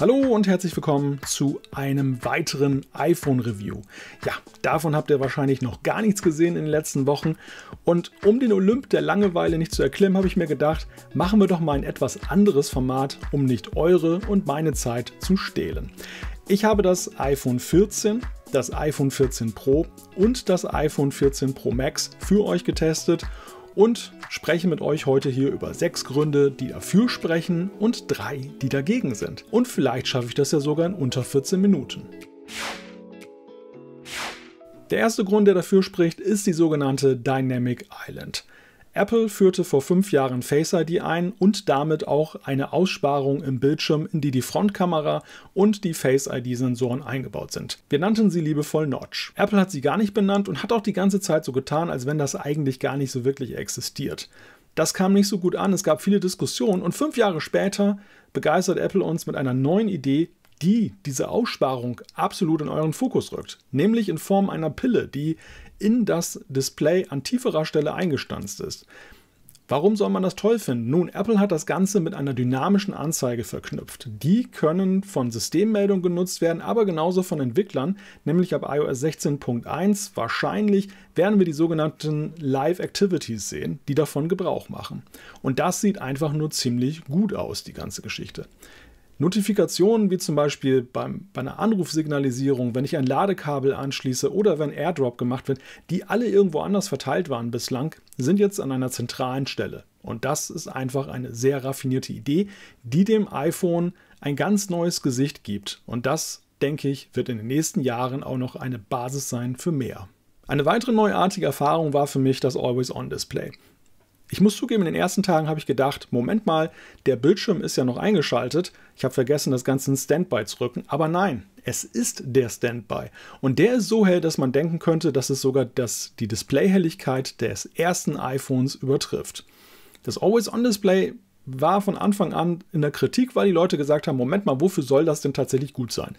Hallo und herzlich willkommen zu einem weiteren iPhone-Review. Ja, davon habt ihr wahrscheinlich noch gar nichts gesehen in den letzten Wochen. Und um den Olymp der Langeweile nicht zu erklimmen, habe ich mir gedacht, machen wir doch mal ein etwas anderes Format, um nicht eure und meine Zeit zu stehlen. Ich habe das iPhone 14, das iPhone 14 Pro und das iPhone 14 Pro Max für euch getestet und spreche mit euch heute hier über sechs Gründe, die dafür sprechen und drei, die dagegen sind. Und vielleicht schaffe ich das ja sogar in unter 14 Minuten. Der erste Grund, der dafür spricht, ist die sogenannte Dynamic Island. Apple führte vor fünf Jahren Face ID ein und damit auch eine Aussparung im Bildschirm, in die die Frontkamera und die Face ID-Sensoren eingebaut sind. Wir nannten sie liebevoll Notch. Apple hat sie gar nicht benannt und hat auch die ganze Zeit so getan, als wenn das eigentlich gar nicht so wirklich existiert. Das kam nicht so gut an, es gab viele Diskussionen und fünf Jahre später begeistert Apple uns mit einer neuen Idee, die diese Aussparung absolut in euren Fokus rückt, nämlich in Form einer Pille, die in das Display an tieferer Stelle eingestanzt ist. Warum soll man das toll finden? Nun, Apple hat das Ganze mit einer dynamischen Anzeige verknüpft. Die können von Systemmeldungen genutzt werden, aber genauso von Entwicklern, nämlich ab iOS 16.1 wahrscheinlich werden wir die sogenannten Live Activities sehen, die davon Gebrauch machen. Und das sieht einfach nur ziemlich gut aus, die ganze Geschichte. Notifikationen wie zum Beispiel beim, bei einer Anrufsignalisierung, wenn ich ein Ladekabel anschließe oder wenn Airdrop gemacht wird, die alle irgendwo anders verteilt waren bislang, sind jetzt an einer zentralen Stelle. Und das ist einfach eine sehr raffinierte Idee, die dem iPhone ein ganz neues Gesicht gibt. Und das, denke ich, wird in den nächsten Jahren auch noch eine Basis sein für mehr. Eine weitere neuartige Erfahrung war für mich das Always-On-Display. Ich muss zugeben, in den ersten Tagen habe ich gedacht, Moment mal, der Bildschirm ist ja noch eingeschaltet. Ich habe vergessen, das Ganze in Standby zu rücken. Aber nein, es ist der Standby. Und der ist so hell, dass man denken könnte, dass es sogar das, die Displayhelligkeit des ersten iPhones übertrifft. Das Always-On-Display war von Anfang an in der Kritik, weil die Leute gesagt haben, Moment mal, wofür soll das denn tatsächlich gut sein?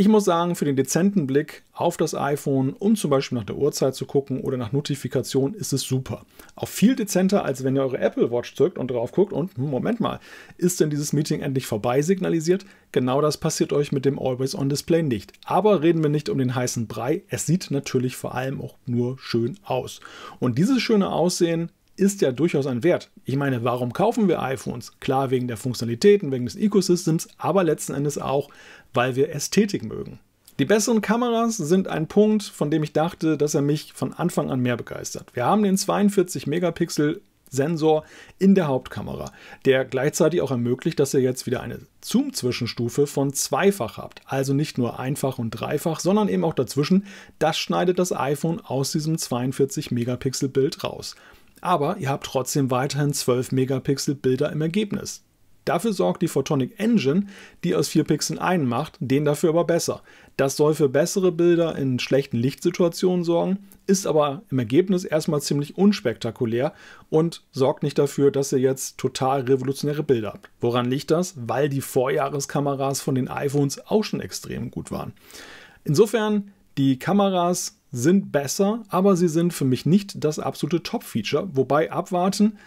Ich muss sagen, für den dezenten Blick auf das iPhone, um zum Beispiel nach der Uhrzeit zu gucken oder nach Notifikationen, ist es super. Auch viel dezenter, als wenn ihr eure Apple Watch zückt und drauf guckt und, hm, Moment mal, ist denn dieses Meeting endlich vorbei signalisiert? Genau das passiert euch mit dem Always On Display nicht. Aber reden wir nicht um den heißen Brei, es sieht natürlich vor allem auch nur schön aus. Und dieses schöne Aussehen ist ja durchaus ein Wert. Ich meine, warum kaufen wir iPhones? Klar, wegen der Funktionalitäten, wegen des Ecosystems, aber letzten Endes auch, weil wir Ästhetik mögen. Die besseren Kameras sind ein Punkt, von dem ich dachte, dass er mich von Anfang an mehr begeistert. Wir haben den 42 Megapixel Sensor in der Hauptkamera, der gleichzeitig auch ermöglicht, dass ihr jetzt wieder eine Zoom-Zwischenstufe von zweifach habt. Also nicht nur einfach und dreifach, sondern eben auch dazwischen. Das schneidet das iPhone aus diesem 42 Megapixel Bild raus aber ihr habt trotzdem weiterhin 12 Megapixel Bilder im Ergebnis. Dafür sorgt die Photonic Engine, die aus 4 Pixeln einen macht, den dafür aber besser. Das soll für bessere Bilder in schlechten Lichtsituationen sorgen, ist aber im Ergebnis erstmal ziemlich unspektakulär und sorgt nicht dafür, dass ihr jetzt total revolutionäre Bilder habt. Woran liegt das? Weil die Vorjahreskameras von den iPhones auch schon extrem gut waren. Insofern, die Kameras sind besser, aber sie sind für mich nicht das absolute Top-Feature. Wobei abwarten,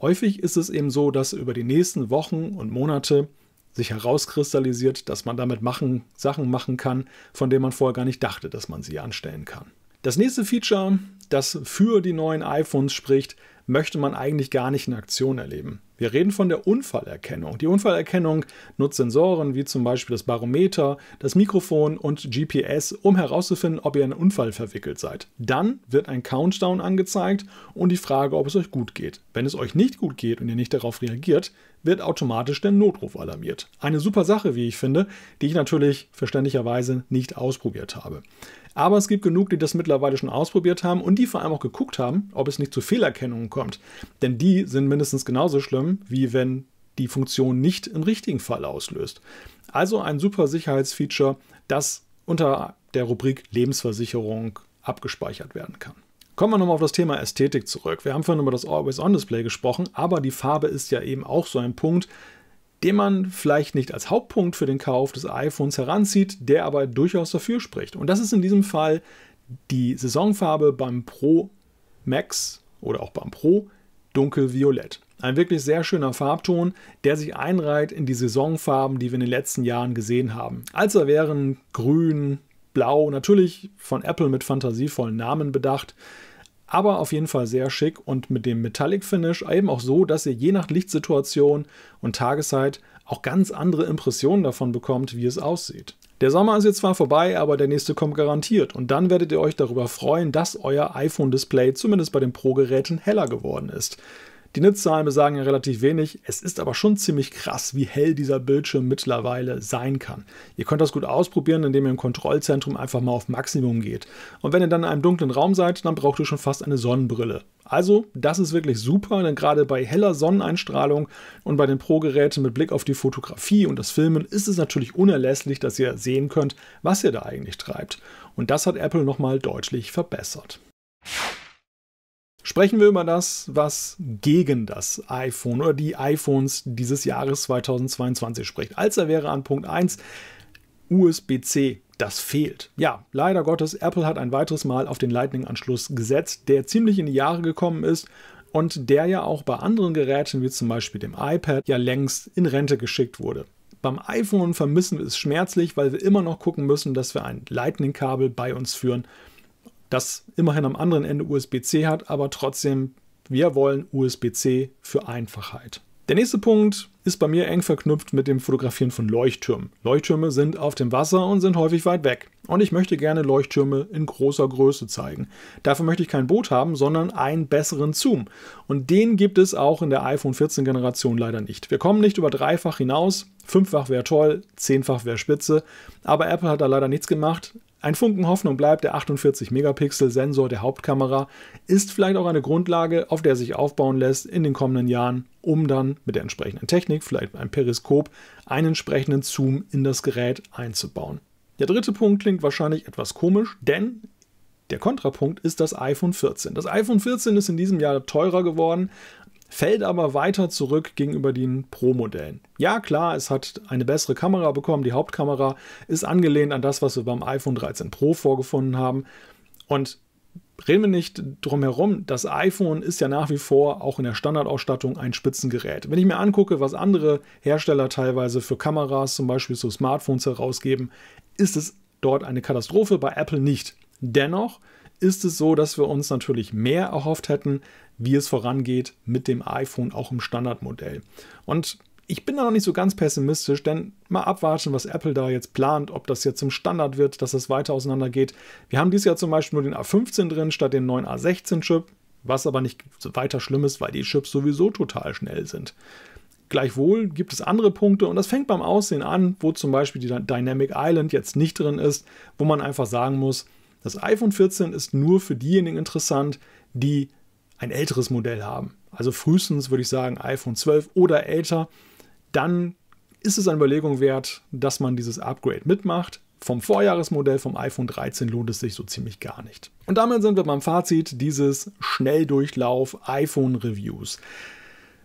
häufig ist es eben so, dass über die nächsten Wochen und Monate sich herauskristallisiert, dass man damit machen, Sachen machen kann, von denen man vorher gar nicht dachte, dass man sie anstellen kann. Das nächste Feature, das für die neuen iPhones spricht, möchte man eigentlich gar nicht in Aktion erleben. Wir reden von der Unfallerkennung. Die Unfallerkennung nutzt Sensoren wie zum Beispiel das Barometer, das Mikrofon und GPS, um herauszufinden, ob ihr in einen Unfall verwickelt seid. Dann wird ein Countdown angezeigt und die Frage, ob es euch gut geht. Wenn es euch nicht gut geht und ihr nicht darauf reagiert, wird automatisch der Notruf alarmiert. Eine super Sache, wie ich finde, die ich natürlich verständlicherweise nicht ausprobiert habe. Aber es gibt genug, die das mittlerweile schon ausprobiert haben und die vor allem auch geguckt haben, ob es nicht zu Fehlerkennungen kommt. Denn die sind mindestens genauso schlimm, wie wenn die Funktion nicht im richtigen Fall auslöst. Also ein super Sicherheitsfeature, das unter der Rubrik Lebensversicherung abgespeichert werden kann. Kommen wir nochmal auf das Thema Ästhetik zurück. Wir haben vorhin über das Always-On-Display gesprochen, aber die Farbe ist ja eben auch so ein Punkt, den man vielleicht nicht als Hauptpunkt für den Kauf des iPhones heranzieht, der aber durchaus dafür spricht. Und das ist in diesem Fall die Saisonfarbe beim Pro Max oder auch beim Pro dunkelviolett. Ein wirklich sehr schöner Farbton, der sich einreiht in die Saisonfarben, die wir in den letzten Jahren gesehen haben. Als da wären grün, blau, natürlich von Apple mit fantasievollen Namen bedacht, aber auf jeden Fall sehr schick und mit dem Metallic Finish eben auch so, dass ihr je nach Lichtsituation und Tageszeit auch ganz andere Impressionen davon bekommt, wie es aussieht. Der Sommer ist jetzt zwar vorbei, aber der nächste kommt garantiert und dann werdet ihr euch darüber freuen, dass euer iPhone-Display zumindest bei den Pro-Geräten heller geworden ist. Die Nutzzahlen besagen ja relativ wenig. Es ist aber schon ziemlich krass, wie hell dieser Bildschirm mittlerweile sein kann. Ihr könnt das gut ausprobieren, indem ihr im Kontrollzentrum einfach mal auf Maximum geht. Und wenn ihr dann in einem dunklen Raum seid, dann braucht ihr schon fast eine Sonnenbrille. Also, das ist wirklich super, denn gerade bei heller Sonneneinstrahlung und bei den Pro-Geräten mit Blick auf die Fotografie und das Filmen ist es natürlich unerlässlich, dass ihr sehen könnt, was ihr da eigentlich treibt. Und das hat Apple nochmal deutlich verbessert. Sprechen wir über das, was gegen das iPhone oder die iPhones dieses Jahres 2022 spricht. Als er wäre an Punkt 1 USB-C das fehlt. Ja, leider Gottes, Apple hat ein weiteres Mal auf den Lightning-Anschluss gesetzt, der ziemlich in die Jahre gekommen ist und der ja auch bei anderen Geräten wie zum Beispiel dem iPad ja längst in Rente geschickt wurde. Beim iPhone vermissen wir es schmerzlich, weil wir immer noch gucken müssen, dass wir ein Lightning-Kabel bei uns führen das immerhin am anderen Ende USB-C hat, aber trotzdem, wir wollen USB-C für Einfachheit. Der nächste Punkt ist bei mir eng verknüpft mit dem Fotografieren von Leuchttürmen. Leuchttürme sind auf dem Wasser und sind häufig weit weg. Und ich möchte gerne Leuchttürme in großer Größe zeigen. Dafür möchte ich kein Boot haben, sondern einen besseren Zoom. Und den gibt es auch in der iPhone 14 Generation leider nicht. Wir kommen nicht über dreifach hinaus. Fünffach wäre toll, zehnfach wäre spitze. Aber Apple hat da leider nichts gemacht. Ein Funken Hoffnung bleibt der 48-Megapixel-Sensor der Hauptkamera, ist vielleicht auch eine Grundlage, auf der sich aufbauen lässt in den kommenden Jahren, um dann mit der entsprechenden Technik, vielleicht einem Periskop, einen entsprechenden Zoom in das Gerät einzubauen. Der dritte Punkt klingt wahrscheinlich etwas komisch, denn der Kontrapunkt ist das iPhone 14. Das iPhone 14 ist in diesem Jahr teurer geworden fällt aber weiter zurück gegenüber den Pro-Modellen. Ja, klar, es hat eine bessere Kamera bekommen. Die Hauptkamera ist angelehnt an das, was wir beim iPhone 13 Pro vorgefunden haben. Und reden wir nicht drum herum, das iPhone ist ja nach wie vor auch in der Standardausstattung ein Spitzengerät. Wenn ich mir angucke, was andere Hersteller teilweise für Kameras, zum Beispiel so Smartphones herausgeben, ist es dort eine Katastrophe, bei Apple nicht. Dennoch ist es so, dass wir uns natürlich mehr erhofft hätten, wie es vorangeht mit dem iPhone auch im Standardmodell. Und ich bin da noch nicht so ganz pessimistisch, denn mal abwarten, was Apple da jetzt plant, ob das jetzt zum Standard wird, dass das weiter auseinander geht. Wir haben dieses Jahr zum Beispiel nur den A15 drin statt dem neuen A16-Chip, was aber nicht so weiter schlimm ist, weil die Chips sowieso total schnell sind. Gleichwohl gibt es andere Punkte und das fängt beim Aussehen an, wo zum Beispiel die Dynamic Island jetzt nicht drin ist, wo man einfach sagen muss, das iPhone 14 ist nur für diejenigen interessant, die ein älteres Modell haben. Also frühestens würde ich sagen iPhone 12 oder älter. Dann ist es eine Überlegung wert, dass man dieses Upgrade mitmacht. Vom Vorjahresmodell vom iPhone 13 lohnt es sich so ziemlich gar nicht. Und damit sind wir beim Fazit dieses Schnelldurchlauf iPhone Reviews.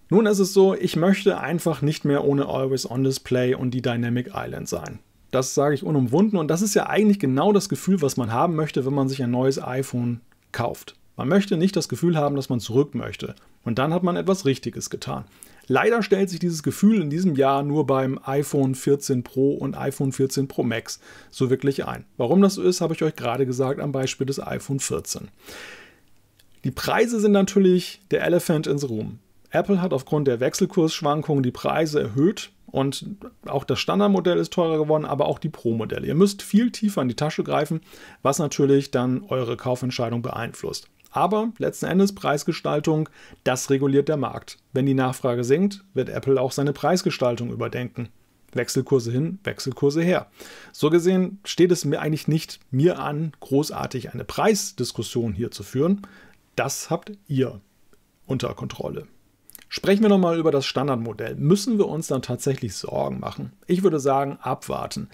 Nun ist es so, ich möchte einfach nicht mehr ohne Always On Display und die Dynamic Island sein. Das sage ich unumwunden und das ist ja eigentlich genau das Gefühl, was man haben möchte, wenn man sich ein neues iPhone kauft. Man möchte nicht das Gefühl haben, dass man zurück möchte. Und dann hat man etwas Richtiges getan. Leider stellt sich dieses Gefühl in diesem Jahr nur beim iPhone 14 Pro und iPhone 14 Pro Max so wirklich ein. Warum das so ist, habe ich euch gerade gesagt am Beispiel des iPhone 14. Die Preise sind natürlich der Elephant ins the Room. Apple hat aufgrund der Wechselkursschwankungen die Preise erhöht und auch das Standardmodell ist teurer geworden, aber auch die Pro-Modelle. Ihr müsst viel tiefer in die Tasche greifen, was natürlich dann eure Kaufentscheidung beeinflusst. Aber letzten Endes Preisgestaltung, das reguliert der Markt. Wenn die Nachfrage sinkt, wird Apple auch seine Preisgestaltung überdenken. Wechselkurse hin, Wechselkurse her. So gesehen steht es mir eigentlich nicht mir an, großartig eine Preisdiskussion hier zu führen. Das habt ihr unter Kontrolle. Sprechen wir nochmal über das Standardmodell. Müssen wir uns dann tatsächlich Sorgen machen? Ich würde sagen, abwarten.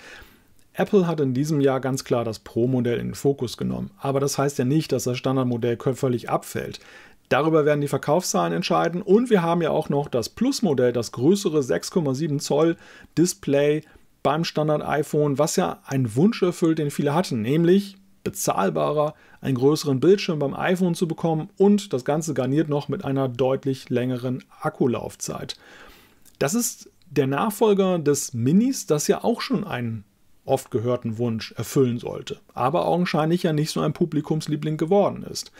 Apple hat in diesem Jahr ganz klar das Pro-Modell in den Fokus genommen. Aber das heißt ja nicht, dass das Standardmodell völlig abfällt. Darüber werden die Verkaufszahlen entscheiden. Und wir haben ja auch noch das Plus-Modell, das größere 6,7 Zoll Display beim Standard iPhone, was ja einen Wunsch erfüllt, den viele hatten, nämlich bezahlbarer, einen größeren Bildschirm beim iPhone zu bekommen und das Ganze garniert noch mit einer deutlich längeren Akkulaufzeit. Das ist der Nachfolger des Minis, das ja auch schon einen oft gehörten Wunsch erfüllen sollte, aber augenscheinlich ja nicht so ein Publikumsliebling geworden ist.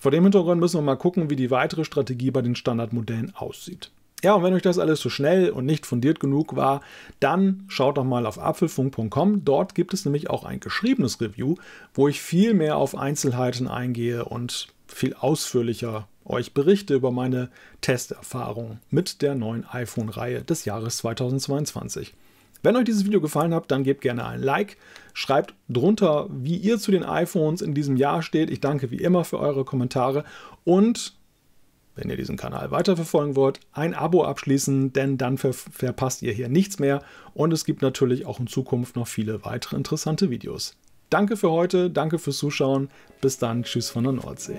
Vor dem Hintergrund müssen wir mal gucken, wie die weitere Strategie bei den Standardmodellen aussieht. Ja, und wenn euch das alles zu so schnell und nicht fundiert genug war, dann schaut doch mal auf apfelfunk.com. Dort gibt es nämlich auch ein geschriebenes Review, wo ich viel mehr auf Einzelheiten eingehe und viel ausführlicher euch berichte über meine Testerfahrung mit der neuen iPhone-Reihe des Jahres 2022. Wenn euch dieses Video gefallen hat, dann gebt gerne ein Like, schreibt drunter, wie ihr zu den iPhones in diesem Jahr steht. Ich danke wie immer für eure Kommentare und wenn ihr diesen Kanal weiterverfolgen wollt, ein Abo abschließen, denn dann ver verpasst ihr hier nichts mehr und es gibt natürlich auch in Zukunft noch viele weitere interessante Videos. Danke für heute, danke fürs Zuschauen, bis dann, tschüss von der Nordsee.